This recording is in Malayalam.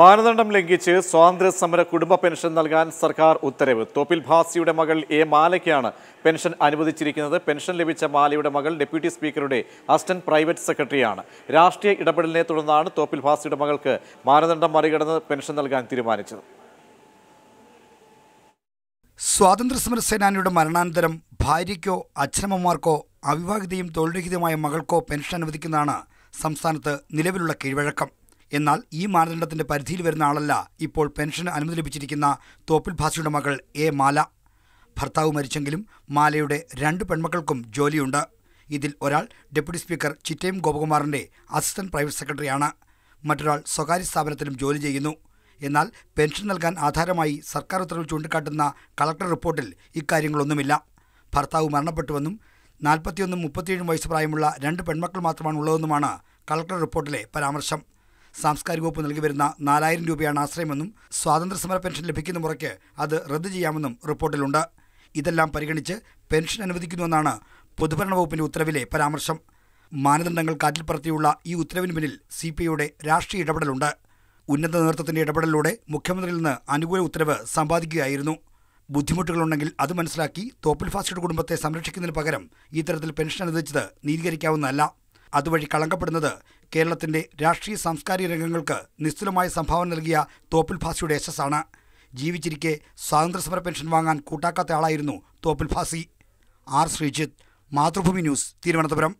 മാനദണ്ഡം ലംഘിച്ച് സ്വാതന്ത്ര്യ സമര കുടുംബ പെൻഷൻ നൽകാൻ സർക്കാർ ഉത്തരവ് തോപ്പിൽ ഭാസിയുടെ മകൾ എ മാലയ്ക്കാണ് പെൻഷൻ അനുവദിച്ചിരിക്കുന്നത് പെൻഷൻ ലഭിച്ച മാലയുടെ മകൾ ഡെപ്യൂട്ടി സ്പീക്കറുടെ അസിസ്റ്റന്റ് പ്രൈവറ്റ് സെക്രട്ടറിയാണ് രാഷ്ട്രീയ ഇടപെടലിനെ തുടർന്നാണ് തോപ്പിൽ ഭാസിയുടെ മകൾക്ക് മാനദണ്ഡം മറികടന്ന് പെൻഷൻ നൽകാൻ തീരുമാനിച്ചത് സ്വാതന്ത്ര്യസമര സേനാനിയുടെ മരണാനന്തരം ഭാര്യയ്ക്കോ അച്ഛനമ്മമാർക്കോ അവിവാഹിതയും തൊഴിൽരഹിതമായ മകൾക്കോ പെൻഷൻ അനുവദിക്കുന്നതാണ് സംസ്ഥാനത്ത് നിലവിലുള്ള കീഴ്വഴക്കം എന്നാൽ ഈ മാനദണ്ഡത്തിന്റെ പരിധിയിൽ വരുന്ന ആളല്ല ഇപ്പോൾ പെൻഷന് അനുമതി ലഭിച്ചിരിക്കുന്ന തോപ്പിൽ ഭാസിയുടെ മകൾ എ മാല ഭർത്താവ് മരിച്ചെങ്കിലും മാലയുടെ രണ്ട് പെൺമക്കൾക്കും ജോലിയുണ്ട് ഇതിൽ ഒരാൾ ഡെപ്യൂട്ടി സ്പീക്കർ ചിറ്റയം ഗോപകുമാറിന്റെ അസിസ്റ്റന്റ് പ്രൈവറ്റ് സെക്രട്ടറിയാണ് മറ്റൊരാൾ സ്വകാര്യ സ്ഥാപനത്തിലും ജോലി ചെയ്യുന്നു എന്നാൽ പെൻഷൻ നൽകാൻ ആധാരമായി സർക്കാർ ഉത്തരവ് ചൂണ്ടിക്കാട്ടുന്ന കളക്ടർ റിപ്പോർട്ടിൽ ഇക്കാര്യങ്ങളൊന്നുമില്ല ഭർത്താവ് മരണപ്പെട്ടുവെന്നും നാൽപ്പത്തിയൊന്നും മുപ്പത്തിയേഴും വയസ്സ് പ്രായമുള്ള രണ്ട് പെൺമക്കൾ മാത്രമാണ് ഉള്ളതെന്നുമാണ് കളക്ടർ റിപ്പോർട്ടിലെ പരാമർശം സാംസ്കാരിക വകുപ്പ് നൽകി വരുന്ന നാലായിരം രൂപയാണ് ആശ്രയമെന്നും സമര പെൻഷൻ ലഭിക്കുന്ന മുറയ്ക്ക് അത് റദ്ദു ചെയ്യാമെന്നും റിപ്പോർട്ടിലുണ്ട് ഇതെല്ലാം പരിഗണിച്ച് പെൻഷൻ അനുവദിക്കുന്നുവെന്നാണ് പൊതുഭരണ വകുപ്പിന്റെ ഉത്തരവിലെ പരാമർശം മാനദണ്ഡങ്ങൾ കാറ്റിൽ ഈ ഉത്തരവിന് പിന്നിൽ സി പി ഐയുടെ രാഷ്ട്രീയ ഇടപെടലുണ്ട് ഉന്നത നേതൃത്വത്തിന്റെ ഇടപെടലിലൂടെ മുഖ്യമന്ത്രിയിൽ നിന്ന് അനുകൂല ഉത്തരവ് സമ്പാദിക്കുകയായിരുന്നു ബുദ്ധിമുട്ടുകളുണ്ടെങ്കിൽ അത് മനസ്സിലാക്കി തോപ്പിൽ ഫാസിയുടെ കുടുംബത്തെ സംരക്ഷിക്കുന്നതിന് പകരം ഇത്തരത്തിൽ പെൻഷൻ അനുവദിച്ചത് നീതീകരിക്കാവുന്നതല്ല അതുവഴി കളങ്കപ്പെടുന്നത് കേരളത്തിന്റെ രാഷ്ട്രീയ സാംസ്കാരിക രംഗങ്ങൾക്ക് നിസ്തുലമായ സംഭാവന നൽകിയ തോപ്പിൽ ഫാസിയുടെ യശസ്സാണ് ജീവിച്ചിരിക്കെ സ്വാതന്ത്ര്യസമര പെൻഷൻ വാങ്ങാൻ കൂട്ടാക്കാത്ത ആളായിരുന്നു തോപ്പിൽ ഭാസി ആർ ശ്രീജിത്ത് മാതൃഭൂമി ന്യൂസ് തിരുവനന്തപുരം